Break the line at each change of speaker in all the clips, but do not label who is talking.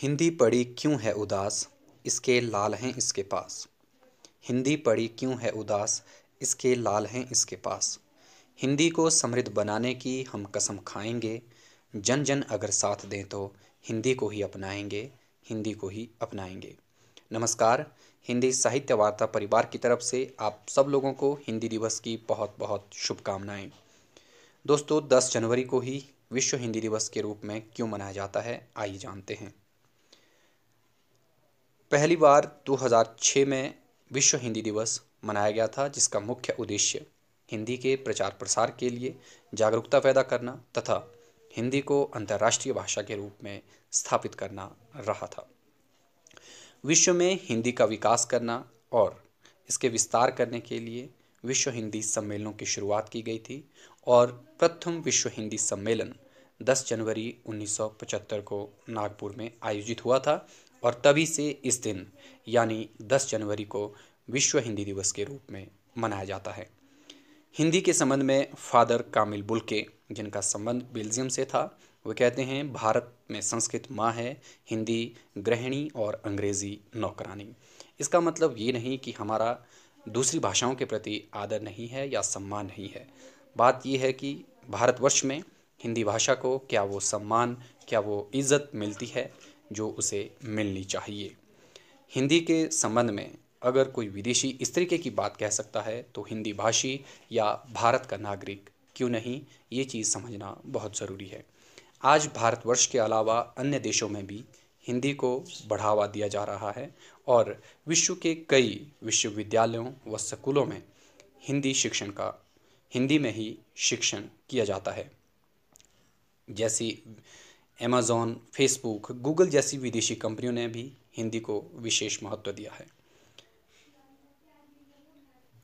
हिंदी पढ़ी क्यों है उदास इसके लाल हैं इसके पास हिंदी पढ़ी क्यों है उदास इसके लाल हैं इसके पास हिंदी को समृद्ध बनाने की हम कसम खाएंगे जन जन अगर साथ दें तो हिंदी को ही अपनाएंगे हिंदी को ही अपनाएंगे नमस्कार हिंदी साहित्य वार्ता परिवार की तरफ से आप सब लोगों को हिंदी दिवस की बहुत बहुत शुभकामनाएं दोस्तों 10 जनवरी को ही विश्व हिंदी दिवस के रूप में क्यों मनाया जाता है आइए जानते हैं पहली बार 2006 में विश्व हिंदी दिवस मनाया गया था जिसका मुख्य उद्देश्य हिंदी के प्रचार प्रसार के लिए जागरूकता पैदा करना तथा हिंदी को अंतर्राष्ट्रीय भाषा के रूप में स्थापित करना रहा था विश्व में हिंदी का विकास करना और इसके विस्तार करने के लिए विश्व हिंदी सम्मेलनों की शुरुआत की गई थी और प्रथम विश्व हिंदी सम्मेलन 10 जनवरी 1975 को नागपुर में आयोजित हुआ था और तभी से इस दिन यानी 10 जनवरी को विश्व हिंदी दिवस के रूप में मनाया जाता है हिंदी के संबंध में फादर कामिल बुलके जिनका संबंध बेल्जियम से था वे कहते हैं भारत में संस्कृत माँ है हिंदी गृहिणी और अंग्रेज़ी नौकरानी इसका मतलब ये नहीं कि हमारा दूसरी भाषाओं के प्रति आदर नहीं है या सम्मान नहीं है बात यह है कि भारतवर्ष में हिंदी भाषा को क्या वो सम्मान क्या वो इज़्ज़त मिलती है जो उसे मिलनी चाहिए हिंदी के संबंध में अगर कोई विदेशी इस तरीके की बात कह सकता है तो हिंदी भाषी या भारत का नागरिक क्यों नहीं ये चीज़ समझना बहुत ज़रूरी है आज भारतवर्ष के अलावा अन्य देशों में भी हिंदी को बढ़ावा दिया जा रहा है और विश्व के कई विश्वविद्यालयों व स्कूलों में हिंदी शिक्षण का हिंदी में ही शिक्षण किया जाता है जैसी अमेज़ॉन फेसबुक गूगल जैसी विदेशी कंपनियों ने भी हिंदी को विशेष महत्व दिया है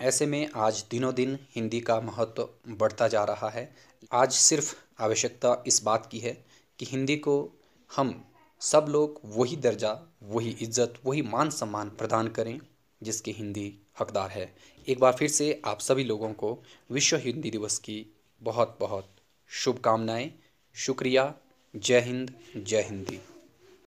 ऐसे में आज दिनों दिन हिंदी का महत्व बढ़ता जा रहा है आज सिर्फ आवश्यकता इस बात की है कि हिंदी को हम सब लोग वही दर्जा वही इज्जत वही मान सम्मान प्रदान करें जिसके हिंदी हकदार है एक बार फिर से आप सभी लोगों को विश्व हिंदी दिवस की बहुत बहुत शुभकामनाएं शुक्रिया जय हिंद जय हिंदी